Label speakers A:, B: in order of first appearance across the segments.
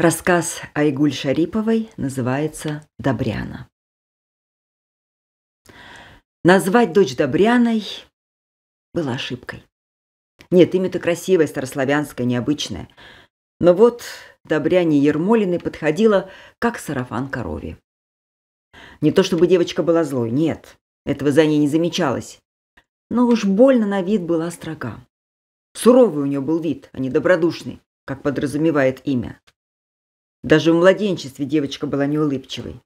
A: Рассказ Айгуль Шариповой называется «Добряна». Назвать дочь Добряной было ошибкой. Нет, имя-то красивое, старославянское, необычное. Но вот Добряне Ермолиной подходило как сарафан корове. Не то чтобы девочка была злой, нет, этого за ней не замечалось. Но уж больно на вид была строга. Суровый у нее был вид, а не добродушный, как подразумевает имя. Даже в младенчестве девочка была неулыбчивой.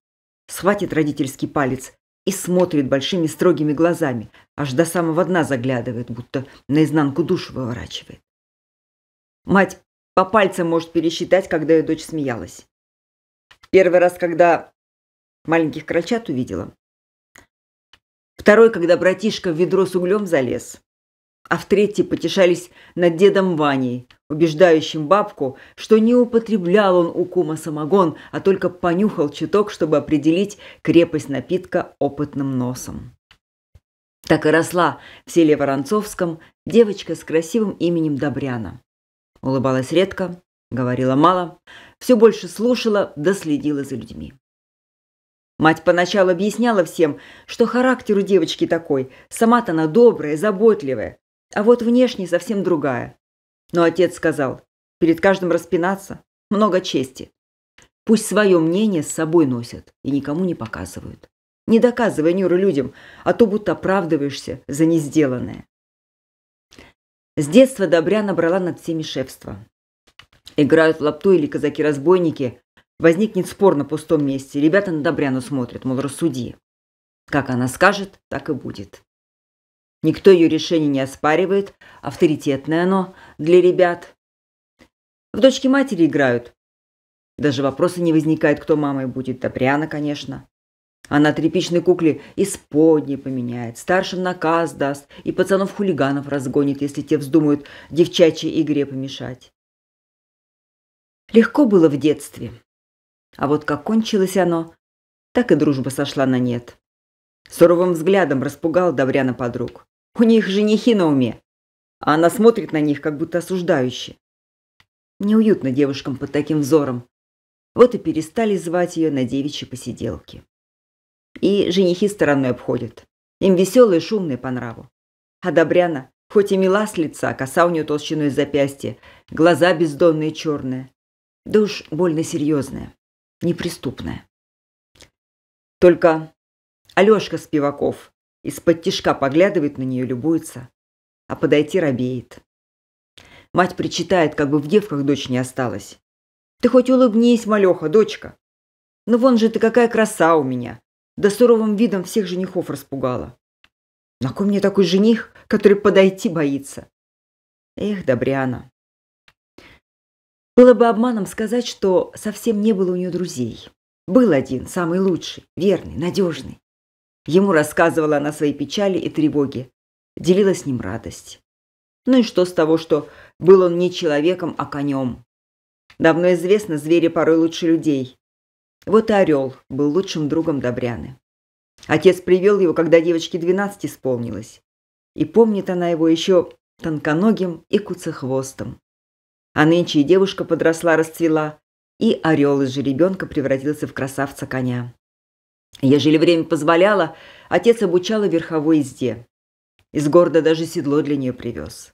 A: Схватит родительский палец и смотрит большими строгими глазами, аж до самого дна заглядывает, будто наизнанку душу выворачивает. Мать по пальцам может пересчитать, когда ее дочь смеялась. Первый раз, когда маленьких крольчат увидела. Второй, когда братишка в ведро с углем залез а в третьей потешались над дедом Ваней, убеждающим бабку, что не употреблял он у кума самогон, а только понюхал чуток, чтобы определить крепость напитка опытным носом. Так и росла в селе Воронцовском девочка с красивым именем Добряна. Улыбалась редко, говорила мало, все больше слушала да следила за людьми. Мать поначалу объясняла всем, что характер у девочки такой, сама-то она добрая, заботливая, а вот внешне совсем другая. Но отец сказал, перед каждым распинаться – много чести. Пусть свое мнение с собой носят и никому не показывают. Не доказывай, Нюра, людям, а то будто оправдываешься за несделанное. С детства Добря набрала над всеми шефство. Играют в лапту или казаки-разбойники. Возникнет спор на пустом месте. Ребята на Добряну смотрят, мол, рассуди. Как она скажет, так и будет. Никто ее решение не оспаривает, авторитетное оно для ребят. В дочке матери играют. Даже вопроса не возникает, кто мамой будет. Добряна, конечно. Она тряпичной кукле исподней поменяет, старшим наказ даст и пацанов-хулиганов разгонит, если те вздумают девчачьей игре помешать. Легко было в детстве. А вот как кончилось оно, так и дружба сошла на нет. Суровым взглядом распугал Добряна подруг. У них женихи на уме. А она смотрит на них, как будто осуждающе. Неуютно девушкам под таким взором. Вот и перестали звать ее на девичьи посиделки. И женихи стороной обходят. Им веселые, шумные по нраву. А Добряна, хоть и мила с лица, коса у нее толщиной запястья, глаза бездонные черные. Да уж больно серьезная, неприступная. Только Алешка Спиваков из-под тишка поглядывает на нее, любуется, а подойти робеет. Мать причитает, как бы в девках дочь не осталась. «Ты хоть улыбнись, малеха, дочка! Ну вон же ты какая краса у меня!» Да суровым видом всех женихов распугала. На кой мне такой жених, который подойти боится? Эх, Добряна. Было бы обманом сказать, что совсем не было у нее друзей. Был один, самый лучший, верный, надежный. Ему рассказывала она свои печали и тревоги, делила с ним радость. Ну и что с того, что был он не человеком, а конем? Давно известно, звери порой лучше людей. Вот и орел был лучшим другом Добряны. Отец привел его, когда девочке 12 исполнилось. И помнит она его еще тонконогим и куцехвостом. А нынче и девушка подросла, расцвела, и орел из жеребенка превратился в красавца-коня. Ежели время позволяло, отец обучала верховой езде. Из города даже седло для нее привез.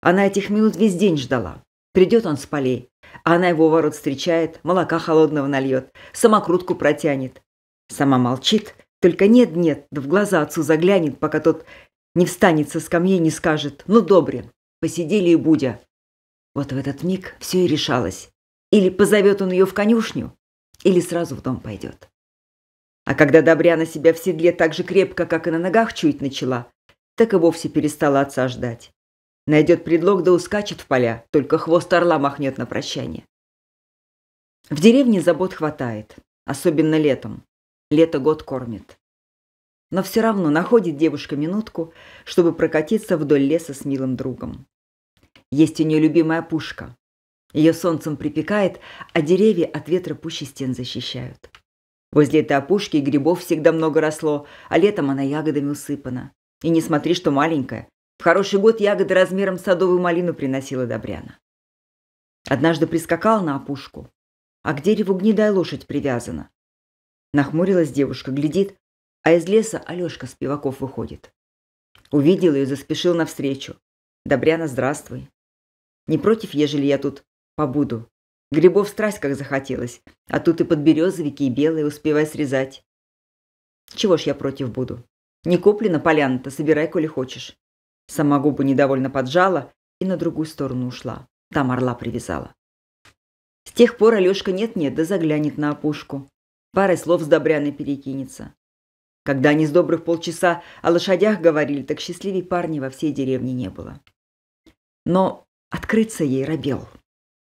A: Она этих минут весь день ждала. Придет он с полей, а она его ворот встречает, молока холодного нальет, самокрутку протянет. Сама молчит, только нет-нет, да в глаза отцу заглянет, пока тот не встанет со скамьи и не скажет «Ну, добре, посидели и будя». Вот в этот миг все и решалось. Или позовет он ее в конюшню, или сразу в дом пойдет. А когда Добряна себя в седле так же крепко, как и на ногах, чуять начала, так и вовсе перестала отца ждать. Найдет предлог да ускачет в поля, только хвост орла махнет на прощание. В деревне забот хватает, особенно летом. Лето год кормит. Но все равно находит девушка минутку, чтобы прокатиться вдоль леса с милым другом. Есть у нее любимая пушка. Ее солнцем припекает, а деревья от ветра пуще стен защищают. Возле этой опушки грибов всегда много росло, а летом она ягодами усыпана. И не смотри, что маленькая. В хороший год ягоды размером с садовую малину приносила Добряна. Однажды прискакал на опушку, а к дереву гнидая лошадь привязана. Нахмурилась девушка, глядит, а из леса Алешка с пиваков выходит. Увидел ее, заспешил навстречу. «Добряна, здравствуй. Не против, ежели я тут побуду? Грибов страсть как захотелось, а тут и подберезовики, и белые успевай срезать. Чего ж я против буду? Не куплена поляна-то, собирай, коли хочешь. Сама губы недовольно поджала и на другую сторону ушла. Там орла привязала. С тех пор Алешка нет-нет, да заглянет на опушку. Парой слов с Добряной перекинется. Когда они с добрых полчаса о лошадях говорили, так счастливей парня во всей деревне не было. Но открыться ей робел.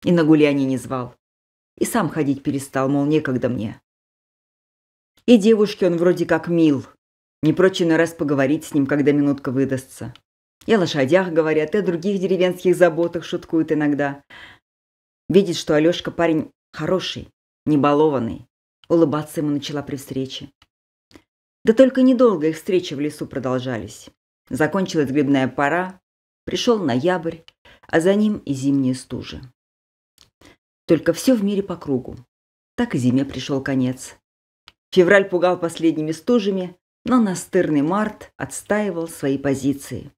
A: И на гуляне не звал. И сам ходить перестал, мол, некогда мне. И девушке он вроде как мил. Не прочь на раз поговорить с ним, когда минутка выдастся. И о лошадях говорят, и о других деревенских заботах шуткуют иногда. Видит, что Алешка парень хороший, не балованный. Улыбаться ему начала при встрече. Да только недолго их встречи в лесу продолжались. Закончилась грибная пора, пришел ноябрь, а за ним и зимние стужи. Только все в мире по кругу. Так и зиме пришел конец. Февраль пугал последними стужами, но настырный март отстаивал свои позиции.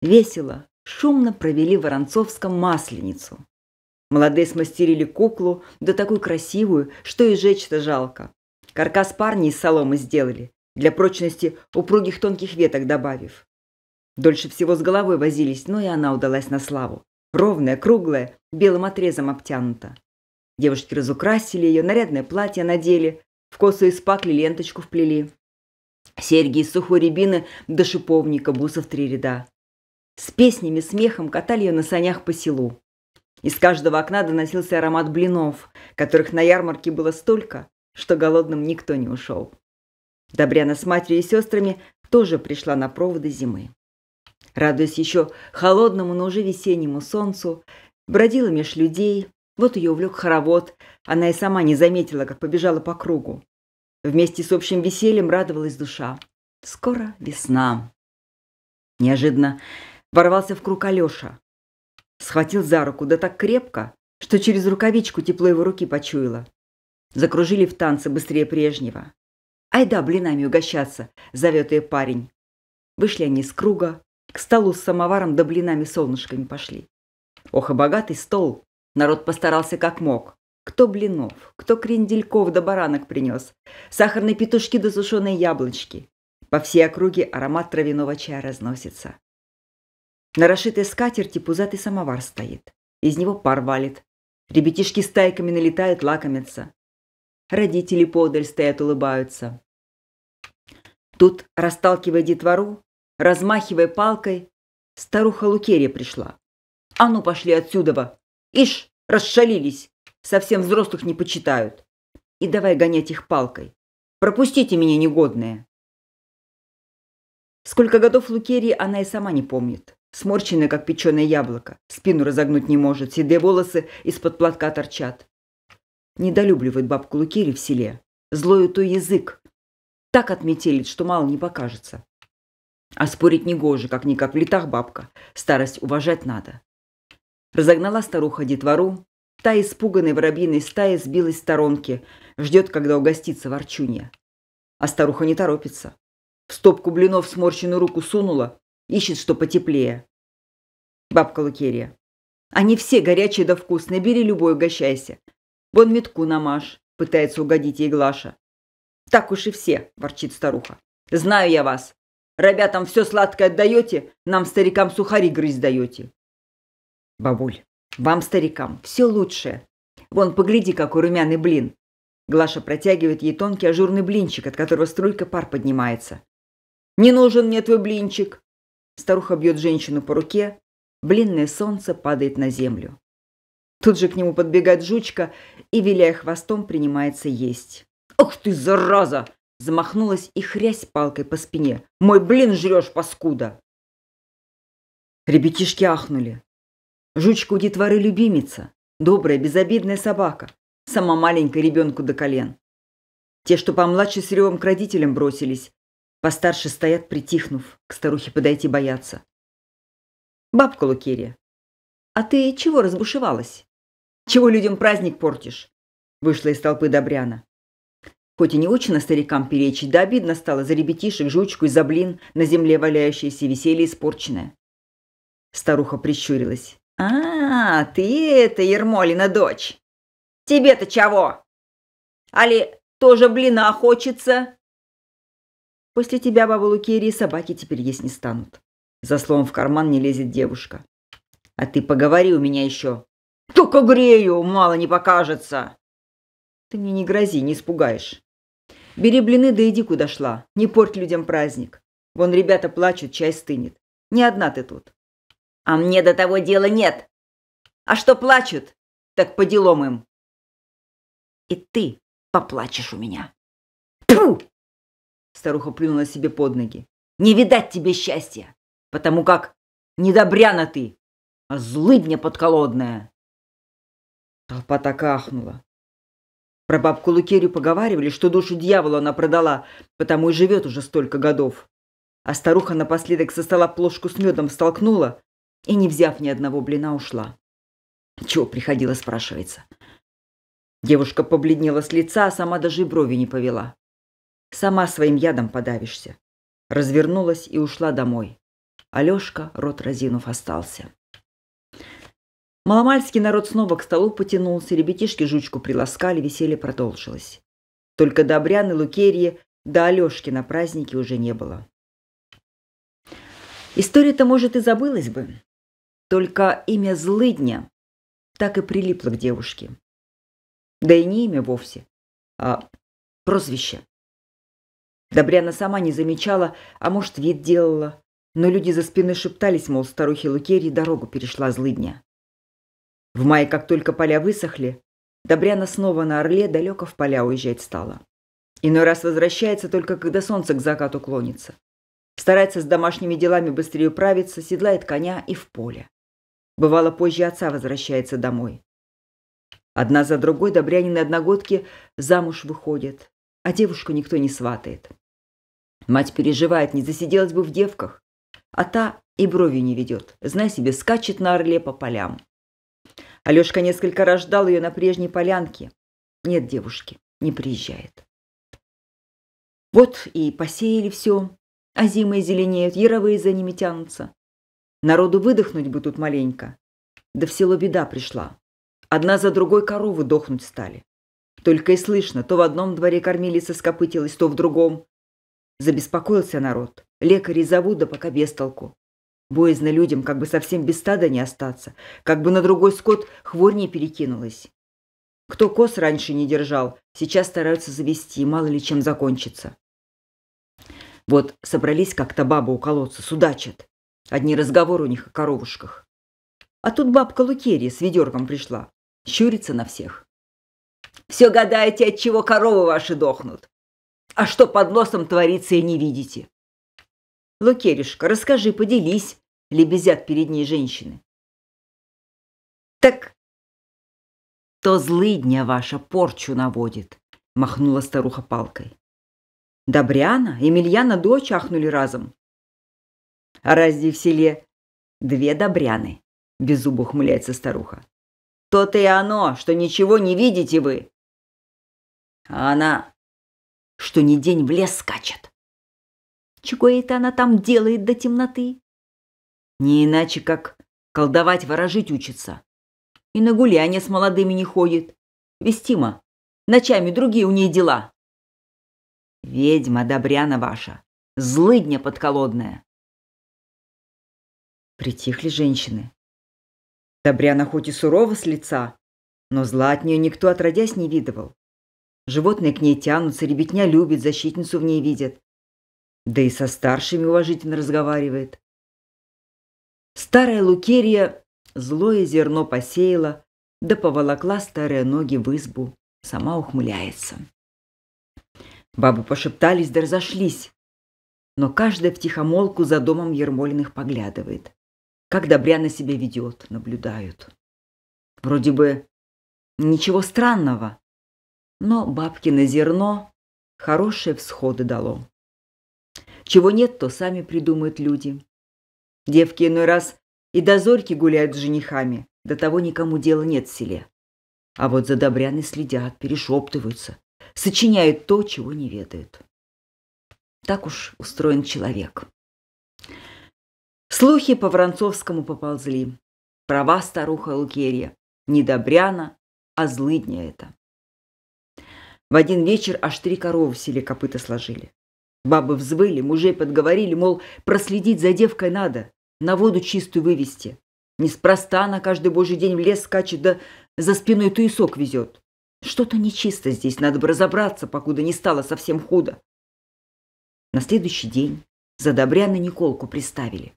A: Весело, шумно провели в Воронцовском масленицу. Молодые смастерили куклу, да такую красивую, что и жечь-то жалко. Каркас парни из соломы сделали, для прочности упругих тонких веток добавив. Дольше всего с головой возились, но и она удалась на славу ровная, круглая, белым отрезом обтянута. Девушки разукрасили ее, нарядное платье надели, в косу испакли ленточку вплели. Серьги из сухой рябины до шиповника, бусов три ряда. С песнями, смехом катали ее на санях по селу. Из каждого окна доносился аромат блинов, которых на ярмарке было столько, что голодным никто не ушел. Добряна с матерью и сестрами тоже пришла на проводы зимы. Радуясь еще холодному, но уже весеннему солнцу, бродила меж людей, вот ее увлек хоровод, она и сама не заметила, как побежала по кругу. Вместе с общим весельем радовалась душа. Скоро весна. Неожиданно ворвался в круг Алеша. Схватил за руку, да так крепко, что через рукавичку тепло его руки почуяло. Закружили в танце быстрее прежнего. «Ай да, блинами угощаться!» — зовет ее парень. Вышли они из круга, к столу с самоваром да блинами-солнышками пошли. Ох, и богатый стол. Народ постарался как мог. Кто блинов, кто крендельков да баранок принес. Сахарные петушки да сушеные яблочки. По всей округе аромат травяного чая разносится. На расшитой скатерти пузатый самовар стоит. Из него пар валит. Ребятишки стайками налетают, лакомятся. Родители подаль стоят, улыбаются. Тут, расталкивая детвору, Размахивая палкой, старуха Лукерия пришла. «А ну, пошли отсюда! Ишь, расшалились! Совсем взрослых не почитают! И давай гонять их палкой! Пропустите меня, негодные!» Сколько годов Лукерии она и сама не помнит. Сморченная, как печеное яблоко. Спину разогнуть не может, седые волосы из-под платка торчат. Недолюбливает бабку Лукери в селе. Злой у той язык. Так отметелит, что мало не покажется. А спорить не гоже, как-никак в летах бабка. Старость уважать надо. Разогнала старуха детвору. Та испуганной воробьиной стаи сбилась в сторонке. Ждет, когда угостится ворчунья. А старуха не торопится. В стопку блинов сморщенную руку сунула. Ищет, что потеплее. Бабка Лукерия. Они все горячие да вкусные. Бери любой, угощайся. Вон метку намажь, пытается угодить ей Глаша. Так уж и все, ворчит старуха. Знаю я вас. Ребятам все сладкое отдаете, нам, старикам, сухари грызть даете. Бабуль, вам, старикам, все лучшее. Вон, погляди, какой румяный блин. Глаша протягивает ей тонкий ажурный блинчик, от которого струйка пар поднимается. «Не нужен мне твой блинчик!» Старуха бьет женщину по руке. Блинное солнце падает на землю. Тут же к нему подбегает жучка и, виляя хвостом, принимается есть. Ох, ты, зараза!» замахнулась и хрясь палкой по спине. «Мой блин жрешь, паскуда!» Ребятишки ахнули. Жучка у детворы любимица, добрая, безобидная собака, сама маленькая ребенку до колен. Те, что помладше с ревом к родителям бросились, постарше стоят, притихнув, к старухе подойти боятся. «Бабка Лукерия, а ты чего разбушевалась? Чего людям праздник портишь?» Вышла из толпы Добряна. Хоть и не очень на старикам перечить, да обидно стало за ребятишек, жучку и за блин, на земле валяющиеся, веселье испорченное. Старуха прищурилась. «А, ты это, Ермолина дочь! Тебе-то чего? Али тоже блина хочется?» «После тебя, баба Лукерия, собаки теперь есть не станут». За словом в карман не лезет девушка. «А ты поговори у меня еще». «Только грею, мало не покажется!» «Ты мне не грози, не испугаешь». Бери блины да иди куда шла. Не порть людям праздник. Вон ребята плачут, чай стынет. Не одна ты тут. А мне до того дела нет. А что плачут, так по делом им. И ты поплачешь у меня. Пу! Старуха плюнула себе под ноги. Не видать тебе счастья, потому как недобряна ты, а злыдня подколодная. Толпа так ахнула. Про бабку Лукерию поговаривали, что душу дьявола она продала, потому и живет уже столько годов. А старуха напоследок со стола плошку с медом столкнула и, не взяв ни одного блина, ушла. Чего приходило, спрашивается. Девушка побледнела с лица, а сама даже и брови не повела. Сама своим ядом подавишься. Развернулась и ушла домой. Алешка, рот разинув, остался. Маломальский народ снова к столу потянулся, ребятишки жучку приласкали, веселье продолжилось. Только Добряны, Лукерьи да Алешки на празднике уже не было. История-то, может, и забылась бы. Только имя Злыдня так и прилипло к девушке. Да и не имя вовсе, а прозвище. Добряна сама не замечала, а может, вид делала. Но люди за спиной шептались, мол, старухе Лукерии дорогу перешла Злыдня. В мае, как только поля высохли, Добряна снова на Орле далеко в поля уезжать стала. Иной раз возвращается только, когда солнце к закату клонится. Старается с домашними делами быстрее управиться, седлает коня и в поле. Бывало, позже отца возвращается домой. Одна за другой Добрянины одногодки замуж выходят, а девушку никто не сватает. Мать переживает, не засиделась бы в девках, а та и брови не ведет, знай себе, скачет на орле по полям. Алешка несколько раз ждал ее на прежней полянке. Нет девушки, не приезжает. Вот и посеяли все, а зимы зеленеют, яровые за ними тянутся. Народу выдохнуть бы тут маленько. Да в село беда пришла. Одна за другой коровы дохнуть стали. Только и слышно, то в одном дворе кормилица скопытилась, то в другом. Забеспокоился народ. Лекарей зовут, да пока без толку. Боязно людям как бы совсем без стада не остаться, как бы на другой скот хворь не перекинулась. Кто коз раньше не держал, сейчас стараются завести, мало ли чем закончится. Вот собрались как-то бабы у колодца, судачат. Одни разговоры у них о коровушках. А тут бабка Лукерия с ведерком пришла, щурится на всех. «Все гадаете, от чего коровы ваши дохнут? А что под носом творится и не видите?» «Лукеришка, расскажи, поделись», лебезят перед ней женщины. Так то злыдня ваша порчу наводит, махнула старуха палкой. Добряна, Емельяна дочь ахнули разом. А разве в селе две добряны? Беззубо ухмыляется старуха. То-то и оно, что ничего не видите вы. А она, что ни день в лес скачет. Чего это она там делает до темноты? Не иначе, как колдовать ворожить учится. И на гуляния с молодыми не ходит. Вестима, ночами другие у ней дела. Ведьма Добряна ваша, злыдня подколодная. Притихли женщины. Добряна хоть и сурова с лица, но зла от нее никто отродясь не видывал. Животные к ней тянутся, ребятня любит, защитницу в ней видят. Да и со старшими уважительно разговаривает. Старая Лукерия злое зерно посеяла, да поволокла старые ноги в избу, сама ухмыляется. Бабы пошептались да разошлись, но каждая втихомолку за домом Ермолиных поглядывает, как на себя ведет, наблюдают. Вроде бы ничего странного, но бабкино зерно хорошие всходы дало. Чего нет, то сами придумают люди. Девки иной раз и дозорки гуляют с женихами, до того никому дела нет в селе. А вот за добряны следят, перешептываются, сочиняют то, чего не ведают. Так уж устроен человек. Слухи по Воронцовскому поползли. Права старуха Лукерья. Не Добряна, а злыдня это. В один вечер аж три коровы в селе копыта сложили. Бабы взвыли, мужей подговорили, мол, проследить за девкой надо, на воду чистую вывести. Неспроста она каждый божий день в лес скачет, да за спиной туесок везет. Что-то нечисто здесь, надо бы разобраться, покуда не стало совсем худо. На следующий день за задобряно Николку приставили.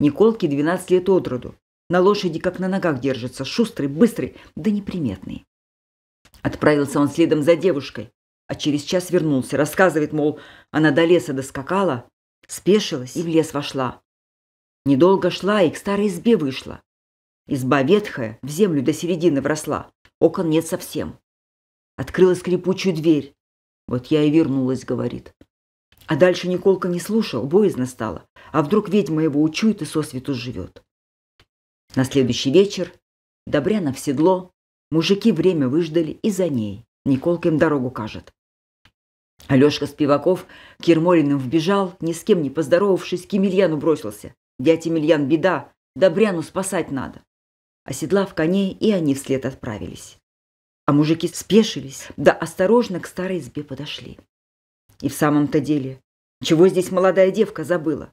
A: Николке 12 лет от роду. На лошади как на ногах держится, шустрый, быстрый, да неприметный. Отправился он следом за девушкой а через час вернулся. Рассказывает, мол, она до леса доскакала, спешилась и в лес вошла. Недолго шла и к старой избе вышла. Изба ветхая, в землю до середины вросла. Окон нет совсем. Открыла скрипучую дверь. Вот я и вернулась, говорит. А дальше Николка не слушал, боязно стало. А вдруг ведьма его учует и со сосвету живет. На следующий вечер Добряна в седло, мужики время выждали и за ней. Николка им дорогу кажет. Алешка Спиваков к Ермолиным вбежал, ни с кем не поздоровавшись, к Емельяну бросился. Дядя Емельян, беда! Добряну спасать надо!» Оседлав коней, и они вслед отправились. А мужики спешились, да осторожно к старой избе подошли. И в самом-то деле, чего здесь молодая девка забыла?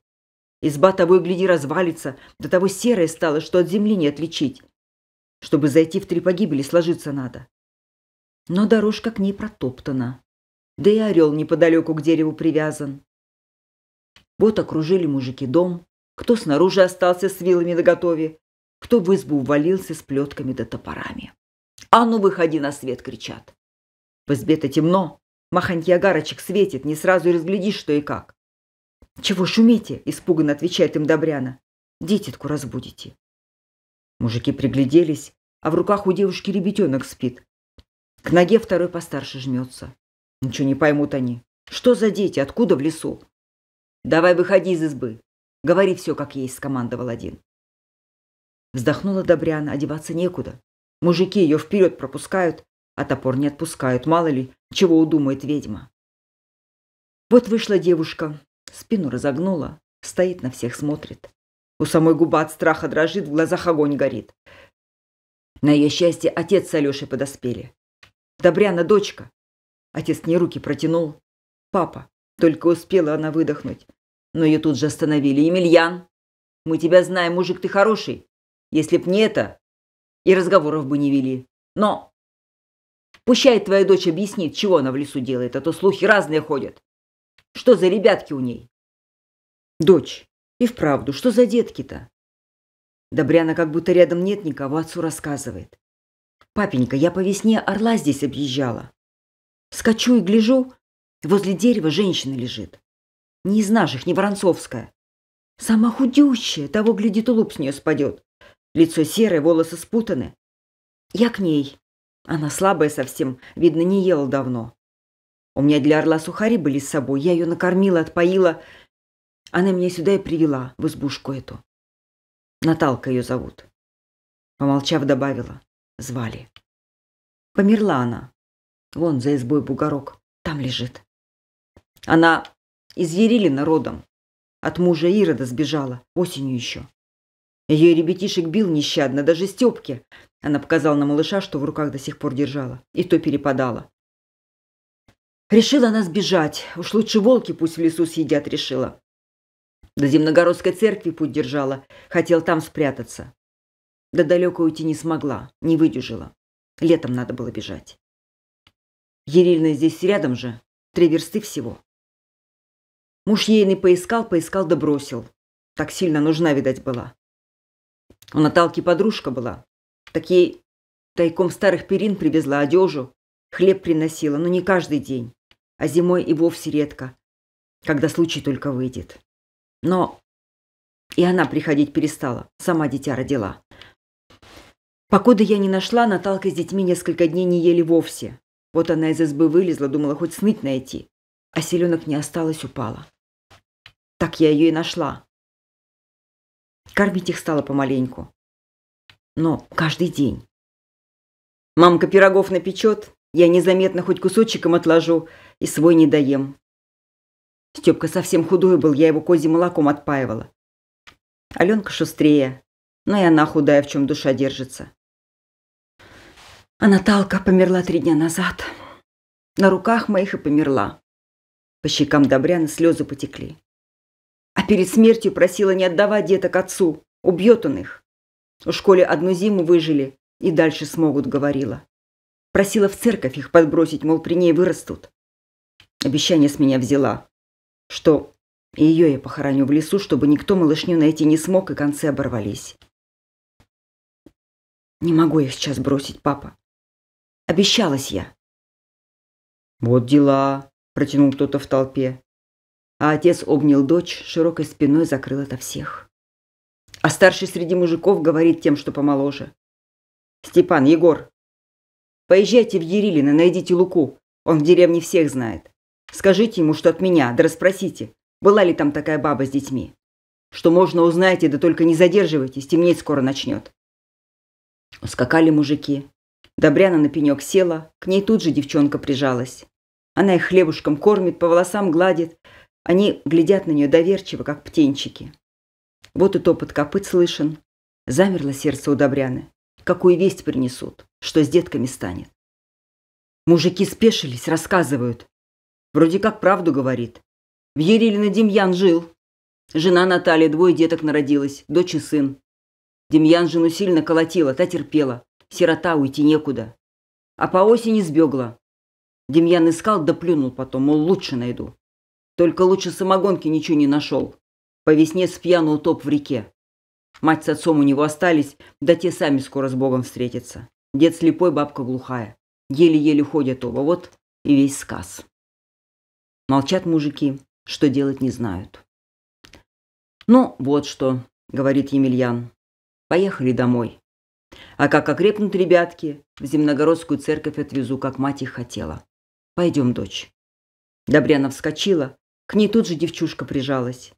A: Изба того гляди развалится, до того серая стала, что от земли не отличить. Чтобы зайти в три погибели, сложиться надо но дорожка к ней протоптана. Да и орел неподалеку к дереву привязан. Вот окружили мужики дом, кто снаружи остался с вилами наготове, кто в избу увалился с плетками да топорами. «А ну, выходи на свет!» — кричат. В избе-то темно, маханье огарочек светит, не сразу разглядишь, что и как. «Чего шумите?» — испуганно отвечает им Добряна. «Дитятку разбудите». Мужики пригляделись, а в руках у девушки ребятенок спит, к ноге второй постарше жмется. Ничего не поймут они. Что за дети? Откуда в лесу? Давай выходи из избы. Говори все, как есть, скомандовал один. Вздохнула Добряна, одеваться некуда. Мужики ее вперед пропускают, а топор не отпускают. Мало ли, чего удумает ведьма. Вот вышла девушка, спину разогнула, стоит на всех смотрит. У самой губа от страха дрожит, в глазах огонь горит. На ее счастье отец с Алешей подоспели. Добряна, дочка!» Отец мне руки протянул. «Папа!» Только успела она выдохнуть. Но ее тут же остановили. «Емельян! Мы тебя знаем, мужик, ты хороший. Если б не это, и разговоров бы не вели. Но пущай твоя дочь объяснит, чего она в лесу делает, а то слухи разные ходят. Что за ребятки у ней?» «Дочь, и вправду, что за детки-то?» Добряна как будто рядом нет никого, отцу рассказывает. «Папенька, я по весне орла здесь объезжала. Скачу и гляжу, возле дерева женщина лежит. Не из наших, не воронцовская. Сама худющая, того, глядит, улыб с нее спадет. Лицо серое, волосы спутаны. Я к ней. Она слабая совсем, видно, не ела давно. У меня для орла сухари были с собой, я ее накормила, отпоила. Она меня сюда и привела, в избушку эту. Наталка ее зовут. Помолчав, добавила звали. Померла она. Вон за избой бугорок. Там лежит. Она из Ерилина родом. От мужа Ирода сбежала. Осенью еще. Ее ребятишек бил нещадно, даже Степки. Она показала на малыша, что в руках до сих пор держала. И то перепадала. Решила она сбежать. Уж лучше волки пусть в лесу съедят, решила. До Земногородской церкви путь держала. Хотел там спрятаться. Да далеко уйти не смогла, не выдержала. Летом надо было бежать. Ерильна здесь рядом же, три версты всего. Муж ейный поискал, поискал да бросил. Так сильно нужна, видать, была. У Наталки подружка была. Так ей тайком старых перин привезла одежу, хлеб приносила, но не каждый день, а зимой и вовсе редко, когда случай только выйдет. Но и она приходить перестала, сама дитя родила. Покуда я не нашла, Наталка с детьми несколько дней не ели вовсе. Вот она из избы вылезла, думала хоть сныть найти. А селенок не осталось, упала. Так я ее и нашла. Кормить их стало помаленьку. Но каждый день. Мамка пирогов напечет, я незаметно хоть кусочком отложу и свой не доем. Степка совсем худой был, я его козьим молоком отпаивала. Аленка шустрее, но и она худая, в чем душа держится. А Наталка померла три дня назад. На руках моих и померла. По щекам Добряна слезы потекли. А перед смертью просила не отдавать деток отцу. Убьет он их. У школе одну зиму выжили и дальше смогут, говорила. Просила в церковь их подбросить, мол, при ней вырастут. Обещание с меня взяла, что и ее я похороню в лесу, чтобы никто малышню найти не смог, и концы оборвались. Не могу я сейчас бросить, папа. Обещалась я. «Вот дела», – протянул кто-то в толпе. А отец обнял дочь, широкой спиной закрыл ото всех. А старший среди мужиков говорит тем, что помоложе. «Степан, Егор, поезжайте в Ерилино, найдите Луку. Он в деревне всех знает. Скажите ему, что от меня, да расспросите, была ли там такая баба с детьми. Что можно, узнаете, да только не задерживайтесь, темнеть скоро начнет». Скакали мужики, Добряна на пенек села, к ней тут же девчонка прижалась. Она их хлебушком кормит, по волосам гладит. Они глядят на нее доверчиво, как птенчики. Вот и топот копыт слышен. Замерло сердце у Добряны. Какую весть принесут, что с детками станет. Мужики спешились, рассказывают. Вроде как правду говорит. В Ерилина Демьян жил. Жена Наталья, двое деток народилась, дочь и сын. Демьян жену сильно колотила, та терпела. Сирота, уйти некуда. А по осени сбегла. Демьян искал, да плюнул потом, мол, лучше найду. Только лучше самогонки ничего не нашел. По весне спьяну утоп в реке. Мать с отцом у него остались, да те сами скоро с Богом встретятся. Дед слепой, бабка глухая. Еле-еле ходят оба, вот и весь сказ. Молчат мужики, что делать не знают. «Ну, вот что», — говорит Емельян, — «поехали домой. А как окрепнут ребятки, в Земногородскую церковь отвезу, как мать их хотела. Пойдем, дочь». Добряна вскочила, к ней тут же девчушка прижалась.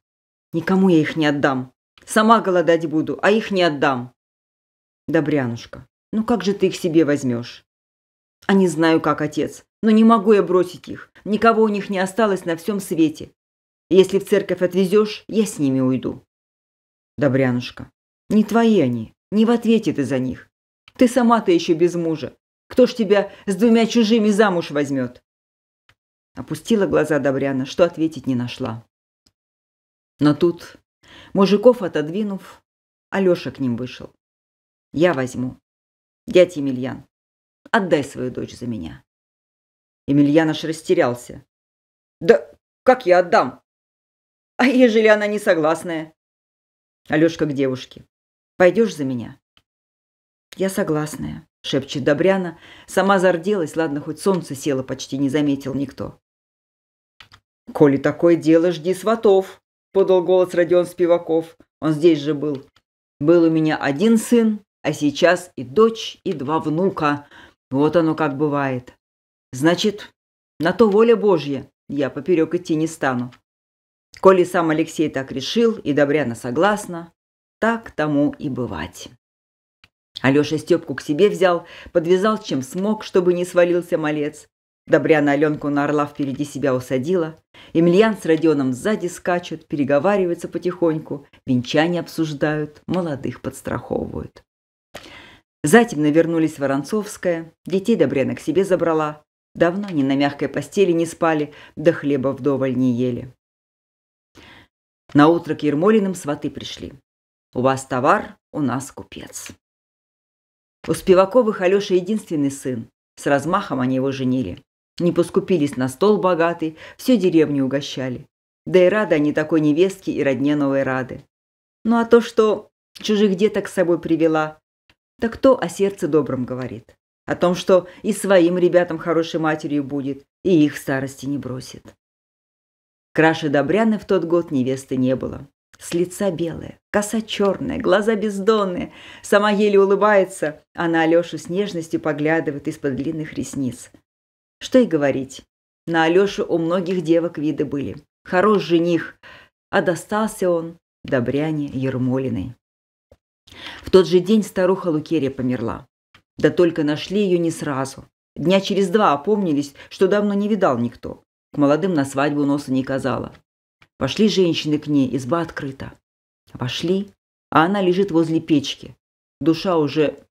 A: «Никому я их не отдам. Сама голодать буду, а их не отдам». «Добрянушка, ну как же ты их себе возьмешь?» «А не знаю, как, отец, но не могу я бросить их. Никого у них не осталось на всем свете. Если в церковь отвезешь, я с ними уйду». «Добрянушка, не твои они. Не в ответе ты за них. Ты сама-то еще без мужа. Кто ж тебя с двумя чужими замуж возьмет?» Опустила глаза Добряна, что ответить не нашла. Но тут, мужиков отодвинув, Алеша к ним вышел. «Я возьму. Дядь Емельян, отдай свою дочь за меня». Емельян аж растерялся. «Да как я отдам? А ежели она не согласная?» Алешка к девушке. Пойдешь за меня?» «Я согласная», — шепчет Добряна. Сама зарделась, ладно, хоть солнце село, почти не заметил никто. «Коли такое дело, жди сватов», — подал голос Родион Спиваков. Он здесь же был. «Был у меня один сын, а сейчас и дочь, и два внука. Вот оно как бывает. Значит, на то воля Божья. Я поперек идти не стану». Коли сам Алексей так решил, и Добряна согласна, так тому и бывать. Алеша Степку к себе взял, подвязал чем смог, чтобы не свалился малец. Добряна Аленку на орла впереди себя усадила. Емельян с Родионом сзади скачут, переговариваются потихоньку, венчание обсуждают, молодых подстраховывают. Затем навернулись в Воронцовское, детей Добряна к себе забрала. Давно ни на мягкой постели не спали, да хлеба вдоволь не ели. На утро к Ермолиным сваты пришли. У вас товар, у нас купец. У Спиваковых Алеша единственный сын. С размахом они его женили. Не поскупились на стол богатый, всю деревню угощали. Да и рады они такой невестке и родне новой рады. Ну а то, что чужих деток с собой привела, да кто о сердце добром говорит? О том, что и своим ребятам хорошей матерью будет, и их старости не бросит. Краше Добряны в тот год невесты не было. С лица белая, коса черная, глаза бездонные. Сама еле улыбается, а на Алешу с нежностью поглядывает из-под длинных ресниц. Что и говорить. На Алешу у многих девок виды были. Хорош жених, а достался он Добряне Ермолиной. В тот же день старуха Лукерия померла. Да только нашли ее не сразу. Дня через два опомнились, что давно не видал никто. К молодым на свадьбу носа не казала. Пошли женщины к ней, изба открыта. Пошли, а она лежит возле печки. Душа уже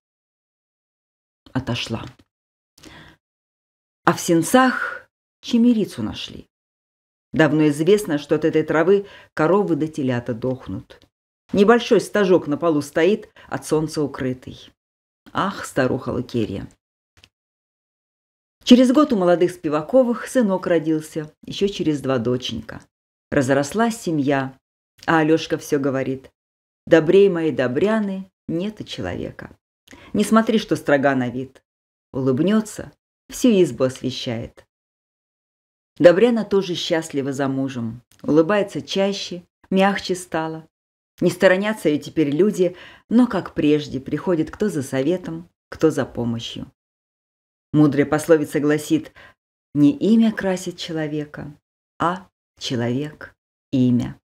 A: отошла. А в сенцах чемерицу нашли. Давно известно, что от этой травы коровы до да телята дохнут. Небольшой стажок на полу стоит, от солнца укрытый. Ах, старуха Лукерия. Через год у молодых Спиваковых сынок родился, еще через два доченька. Разрослась семья, а Алешка все говорит. «Добрей мои добряны, нет и человека. Не смотри, что строга на вид. Улыбнется, всю избу освещает». Добряна тоже счастлива за мужем, улыбается чаще, мягче стала. Не сторонятся ее теперь люди, но, как прежде, приходит кто за советом, кто за помощью. Мудрая пословица гласит, не имя красит человека, а человек, имя.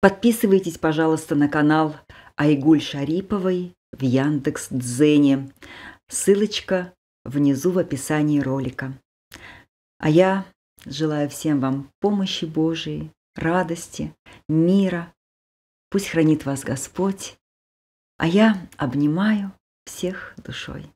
A: Подписывайтесь, пожалуйста, на канал Айгуль Шариповой в Яндекс Дзене. Ссылочка внизу в описании ролика. А я желаю всем вам помощи Божией, радости, мира. Пусть хранит вас Господь. А я обнимаю всех душой.